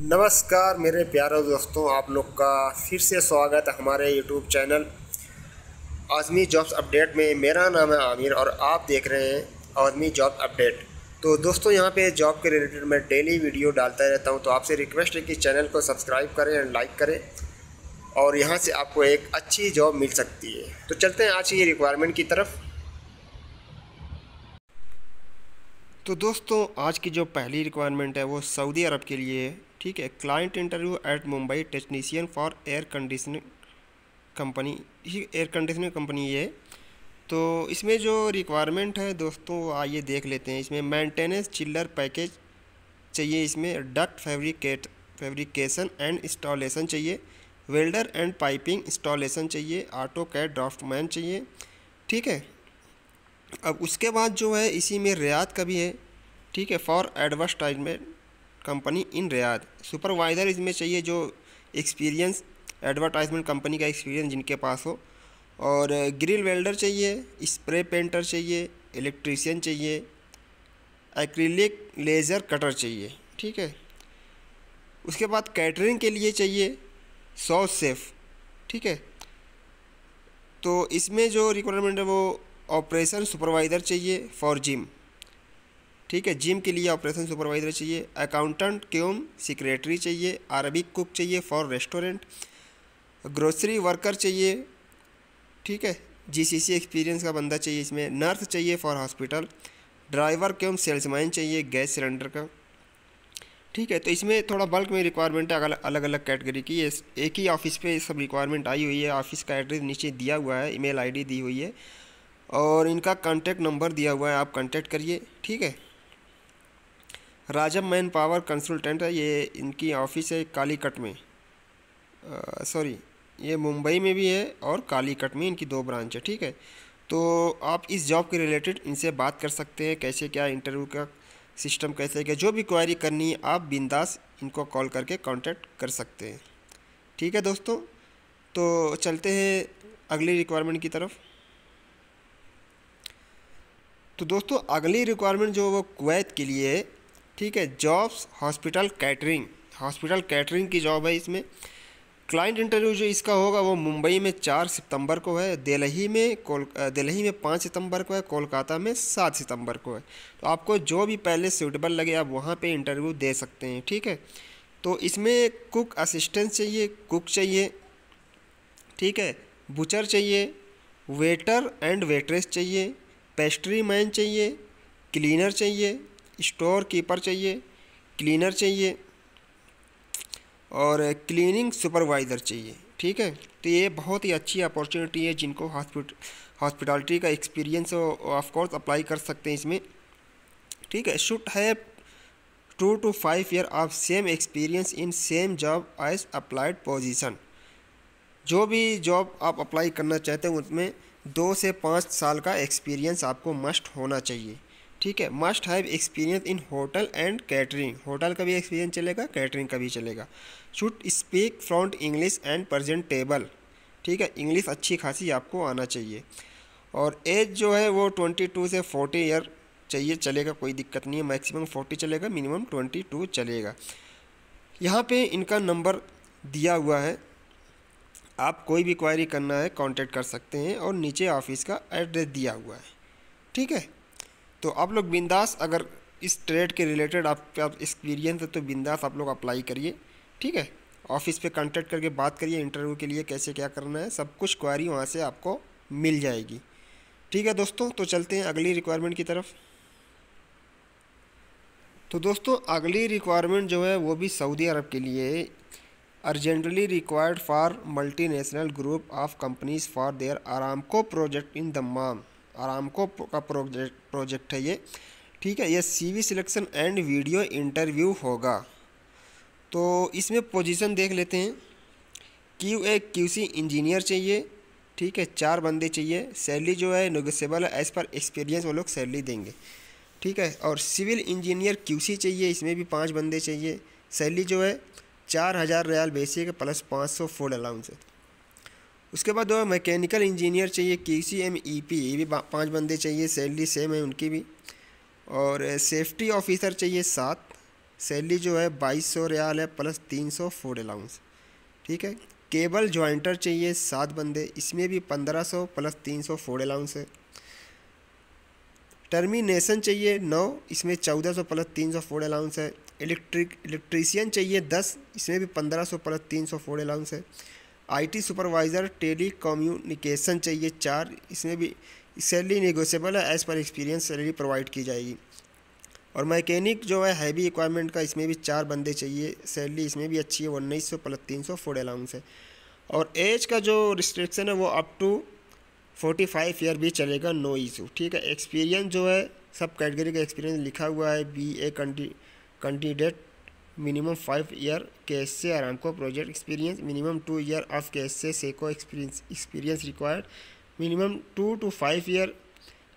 नमस्कार मेरे प्यारे दोस्तों आप लोग का फिर से स्वागत है हमारे YouTube channel Azmi jobs update में मेरा नाम है आमिर और आप देख रहे हैं आज़मी जॉब अपडेट तो दोस्तों यहाँ पे जॉब के रिलेटेड मैं डेली वीडियो डालता रहता हूँ तो आपसे रिक्वेस्ट है कि चैनल को सब्सक्राइब करें एंड लाइक करें और यहाँ से आपको एक अच्छी जॉब मिल सकती है तो चलते हैं आज की रिक्वायरमेंट की तरफ तो दोस्तों आज की जो पहली रिक्वायरमेंट है वो सऊदी अरब के लिए है ठीक है client interview at Mumbai technician for air conditioning company air conditioning company ये तो इसमें जो रिक्वायरमेंट है दोस्तों आइए देख लेते हैं इसमें मेंटेनेंस चिल्लर पैकेज चाहिए इसमें duct fabricate fabrication and installation चाहिए वेल्डर एंड पाइपिंग इंस्टॉलेशन चाहिए ऑटो कैट ड्राफ्टमैन चाहिए ठीक है अब उसके बाद जो है इसी में रियायत का भी है ठीक है for advertisement company in Riyadh supervisor इसमें चाहिए जो एक्सपीरियंस एडवर्टाइजमेंट कंपनी का एक्सपीरियंस जिनके पास हो और ग्रिल वेल्डर चाहिए स्प्रे पेंटर चाहिए इलेक्ट्रीशियन चाहिए एक्रीलिक लेज़र कटर चाहिए ठीक है उसके बाद कैटरिंग के लिए चाहिए सौ सेफ ठीक है तो इसमें जो रिक्वायरमेंट है वो ऑपरेशन सुपरवाइज़र चाहिए फॉर जिम ठीक है जिम के लिए ऑपरेशन सुपरवाइजर चाहिए अकाउंटेंट क्यों सिक्रेटरी चाहिए अरबिक कुक चाहिए फॉर रेस्टोरेंट ग्रोसरी वर्कर चाहिए ठीक है जीसीसी एक्सपीरियंस का बंदा चाहिए इसमें नर्स चाहिए फॉर हॉस्पिटल ड्राइवर क्यों सेल्समैन चाहिए गैस सिलेंडर का ठीक है तो इसमें थोड़ा बल्क में रिक्वायरमेंट है अलग अलग कैटेगरी की एक ही ऑफिस पर सब रिक्वायरमेंट आई हुई है ऑफिस का एड्रेस नीचे दिया हुआ है ई मेल दी हुई है और इनका कॉन्टैक्ट नंबर दिया हुआ है आप कॉन्टैक्ट करिए ठीक है राजा मैन पावर कंसल्टेंट है ये इनकी ऑफिस है कालीकट में सॉरी ये मुंबई में भी है और कालीकट में इनकी दो ब्रांच है ठीक है तो आप इस जॉब के रिलेटेड इनसे बात कर सकते हैं कैसे क्या इंटरव्यू का सिस्टम कैसे क्या जो भी क्वारी करनी है आप बिंदास इनको कॉल करके कॉन्टैक्ट कर सकते हैं ठीक है दोस्तों तो चलते हैं अगली रिक्वायरमेंट की तरफ तो दोस्तों अगली रिक्वायरमेंट जो वो कुवैत के लिए है ठीक है jobs hospital catering hospital catering की जॉब है इसमें क्लाइंट इंटरव्यू जो इसका होगा वो मुंबई में चार सितंबर को है दिल्ली में कोल दिल्ली में पाँच सितंबर को है कोलकाता में सात सितंबर को है तो आपको जो भी पहले सूटेबल लगे आप वहाँ पे इंटरव्यू दे सकते हैं ठीक है तो इसमें कुक असिस्टेंट चाहिए कुक चाहिए ठीक है बुचर चाहिए वेटर एंड वेट्रेस चाहिए पेस्ट्री मैन चाहिए क्लीनर चाहिए स्टोर कीपर चाहिए क्लीनर चाहिए और क्लीनिंग सुपरवाइज़र चाहिए ठीक है तो ये बहुत ही अच्छी अपॉर्चुनिटी है जिनको हॉस्पिट हॉस्पिटलिटी का एक्सपीरियंस हो ऑफ कोर्स अप्लाई कर सकते हैं इसमें ठीक है should have two to five year of same experience in same job as applied position जो भी जॉब आप अप्लाई करना चाहते हैं उसमें दो से पाँच साल का एक्सपीरियंस आपको मस्ट होना चाहिए ठीक है must have experience in hotel and catering hotel का भी एक्सपीरियंस चलेगा कैटरिंग का भी चलेगा should speak front English and present table ठीक है इंग्लिश अच्छी खासी आपको आना चाहिए और एज जो है वो ट्वेंटी टू से फोर्टी ईयर चाहिए चलेगा कोई दिक्कत नहीं है मैक्सिमम फोर्टी चलेगा मिनिमम ट्वेंटी टू चलेगा यहाँ पे इनका नंबर दिया हुआ है आप कोई भी क्वायरी करना है कांटेक्ट कर सकते हैं और नीचे ऑफिस का एड्रेस दिया हुआ है ठीक है तो आप लोग बिंदास अगर इस ट्रेड के रिलेटेड आपके आप एक्सपीरियंस है तो बिंदास आप लोग अप्लाई करिए ठीक है ऑफिस पे कांटेक्ट करके बात करिए इंटरव्यू के लिए कैसे क्या करना है सब कुछ क्वारी वहाँ से आपको मिल जाएगी ठीक है दोस्तों तो चलते हैं अगली रिक्वायरमेंट की तरफ तो दोस्तों अगली रिक्वायरमेंट जो है वो भी सऊदी अरब के लिए urgently required for multinational group of companies for their Aramco project in Dammam Aramco का प्रोजेक्ट प्रोजेक्ट है ये ठीक है ये CV selection and video interview होगा तो इसमें पोजीशन देख लेते हैं Q A Q C engineer चाहिए ठीक है चार बंदे चाहिए सैलरी जो है नगोसेबल है एज़ पर एक्सपीरियंस वो लोग सैलरी देंगे ठीक है और सिविल इंजीनियर सी चाहिए इसमें भी पाँच बंदे चाहिए सैलरी जो है चार हज़ार रियाल बेसिक प्लस पाँच सौ फूड अलाउंस है उसके बाद और मैकेनिकल इंजीनियर चाहिए के सी एम ई पी ये भी पाँच बंदे चाहिए सैलरी सेम है उनकी भी और सेफ्टी ऑफिसर चाहिए सात सैलरी जो है बाईस सौ रियाल है प्लस तीन सौ फूड अलाउंस ठीक है केबल ज्वाइंटर चाहिए सात बंदे इसमें भी पंद्रह सौ प्लस तीन सौ फूड अलाउंस है टर्मिनेशन चाहिए नौ इसमें चौदह सौ प्लस तीन सौ फूड अलाउंस है इलेक्ट्रिक इलेक्ट्रीशियन चाहिए दस इसमें भी पंद्रह सौ प्लस तीन सौ फूड अलाउंस है आईटी सुपरवाइज़र टेली कम्युनिकेशन चाहिए चार इसमें भी सैलरी नेगोशियबल है as per experience salary provide की जाएगी और मैकेनिक जो है हैवी रिक्वायरमेंट का इसमें भी चार बंदे चाहिए सैलरी इसमें भी अच्छी है उन्नीस सौ प्लस तीन सौ फूड अलाउंस है और एज का जो रिस्ट्रिक्शन है वो up to forty five year भी चलेगा नो इशू ठीक है एक्सपीरियंस जो है सब कैटेगरी का एक्सपीरियंस लिखा हुआ है B A candidate minimum five year K S से Aramco project experience minimum two year of K S से सेको experience experience required minimum two to five year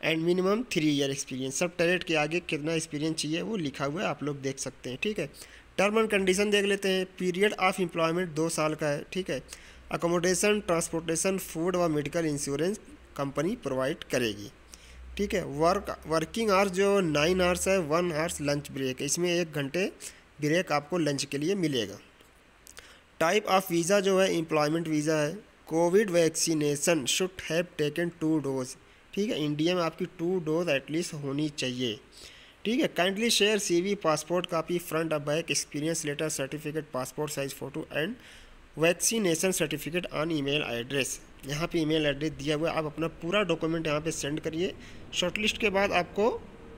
and minimum three year experience सब टेरेट के आगे कितना एक्सपीरियंस चाहिए वो लिखा हुआ है आप लोग देख सकते हैं ठीक है टर्म एंड कंडीशन देख लेते हैं पीरियड ऑफ एम्प्लॉयमेंट दो साल का है ठीक है अकोमोडेशन ट्रांसपोर्टेशन फूड व मेडिकल इंश्योरेंस कंपनी प्रोवाइड करेगी ठीक है वर्क वर्किंग आवर्स जो नाइन आवर्स है वन आवर्स लंच ब्रेक इसमें एक घंटे ब्रेक आपको लंच के लिए मिलेगा टाइप ऑफ वीज़ा जो है एम्प्लॉयमेंट वीज़ा है covid vaccination should have taken two dose ठीक है इंडिया में आपकी टू डोज एटलीस्ट होनी चाहिए ठीक है kindly share CV passport copy front और back experience letter certificate passport size photo and vaccination certificate on email address यहाँ पे ईमेल एड्रेस दिया हुआ है आप अपना पूरा डॉक्यूमेंट यहाँ पे सेंड करिए शॉर्टलिस्ट के बाद आपको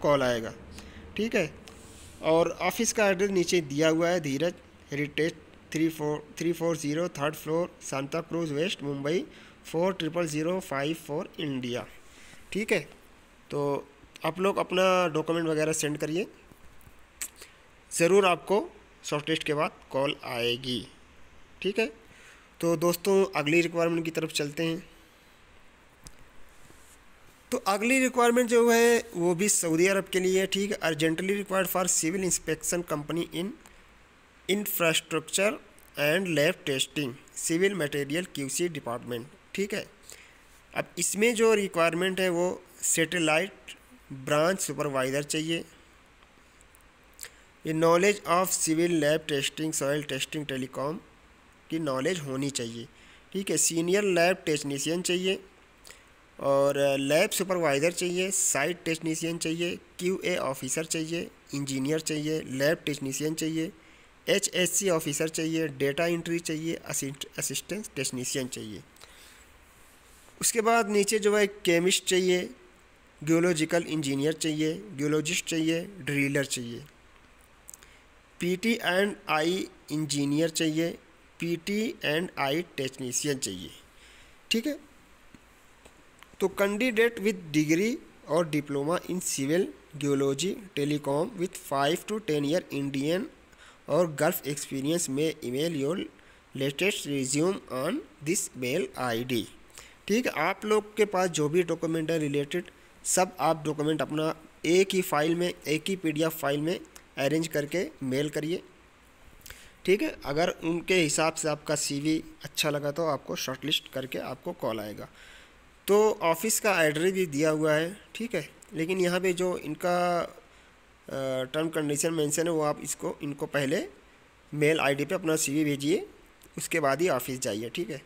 कॉल आएगा ठीक है और ऑफिस का एड्रेस नीचे दिया हुआ है Dheeraj heritage three four three four zero third floor Santa Cruz west Mumbai four triple zero five four India ठीक है तो आप लोग अपना डॉक्यूमेंट वगैरह सेंड करिए ज़रूर आपको शॉर्ट के बाद कॉल आएगी ठीक है तो दोस्तों अगली रिक्वायरमेंट की तरफ चलते हैं तो अगली रिक्वायरमेंट जो है वो भी सऊदी अरब के लिए है ठीक है urgently required for civil inspection company in infrastructure and lab testing civil material QC department ठीक है अब इसमें जो रिक्वायरमेंट है वो सेटेलाइट ब्रांच सुपरवाइज़र चाहिए ये knowledge of civil lab testing soil testing telecom की नॉलेज होनी चाहिए ठीक है सीनियर लैब टेक्नीशियन चाहिए और लैब सुपरवाइज़र चाहिए साइट टेक्नीसियन चाहिए क्यूए ऑफिसर चाहिए इंजीनियर चाहिए लैब टेक्नीसियन चाहिए एच एस सी ऑफिसर चाहिए डेटा इंट्री चाहिए असिस्टेंस टेक्नीसियन चाहिए उसके बाद नीचे जो है केमिस्ट चाहिए ग्योलॉजिकल इंजीनियर चाहिए ग्योलॉजिस्ट चाहिए ड्रिलर चाहिए पीटी एंड आई इंजीनियर चाहिए पीटी एंड आई टेक्नीसियन चाहिए ठीक है तो कैंडिडेट विद डिग्री और diploma in civil geology telecom with five to ten year Indian और गल्फ एक्सपीरियंस में email your latest resume on this mail ID ठीक है आप लोग के पास जो भी डॉक्यूमेंट है रिलेटेड सब आप डॉक्यूमेंट अपना एक ही फाइल में एक ही पीडीएफ फाइल में अरेंज करके मेल करिए ठीक है अगर उनके हिसाब से आपका सीवी अच्छा लगा तो आपको शॉर्टलिस्ट करके आपको कॉल आएगा तो ऑफिस का एड्रेस भी दिया हुआ है ठीक है लेकिन यहाँ पे जो इनका टर्म कंडीशन मेंशन है वो आप इसको इनको पहले मेल आईडी पे अपना सीवी भेजिए उसके बाद ही ऑफिस जाइए ठीक है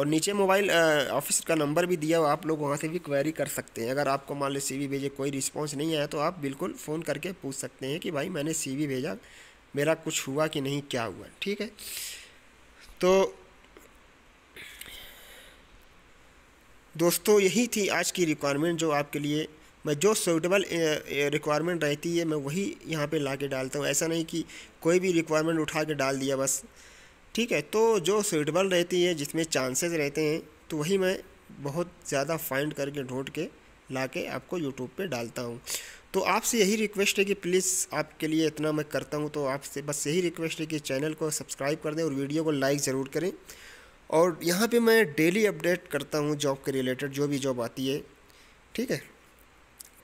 और नीचे मोबाइल ऑफिस का नंबर भी दिया हुआ आप लोग वहाँ से भी क्वेरी कर सकते हैं अगर आपको मान लो सी भेजे कोई रिस्पॉन्स नहीं आया तो आप बिल्कुल फ़ोन करके पूछ सकते हैं कि भाई मैंने सी भेजा मेरा कुछ हुआ कि नहीं क्या हुआ ठीक है तो दोस्तों यही थी आज की रिक्वायरमेंट जो आपके लिए मैं जो सूटेबल रिक्वायरमेंट रहती है मैं वही यहाँ पे ला के डालता हूँ ऐसा नहीं कि कोई भी रिक्वायरमेंट उठा के डाल दिया बस ठीक है तो जो सूटेबल रहती है जिसमें चांसेस रहते हैं तो वही मैं बहुत ज़्यादा फाइंड करके ढूंढ के ला के आपको यूट्यूब पे डालता हूँ तो आपसे यही रिक्वेस्ट है कि प्लीज़ आपके लिए इतना मैं करता हूँ तो आपसे बस यही रिक्वेस्ट है कि चैनल को सब्सक्राइब कर दें और वीडियो को लाइक ज़रूर करें और यहाँ पे मैं डेली अपडेट करता हूँ जॉब के रिलेटेड जो भी जॉब आती है ठीक है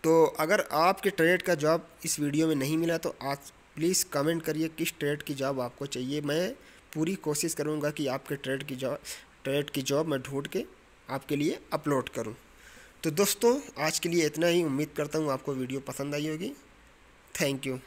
तो अगर आपके ट्रेड का जॉब इस वीडियो में नहीं मिला तो आज प्लीज़ कमेंट करिए किस ट्रेड की जॉब आपको चाहिए मैं पूरी कोशिश करूँगा कि आपके ट्रेड की जॉब ट्रेड की जॉब मैं ढूंढ के आपके लिए अपलोड करूँ तो दोस्तों आज के लिए इतना ही उम्मीद करता हूँ आपको वीडियो पसंद आई होगी थैंक यू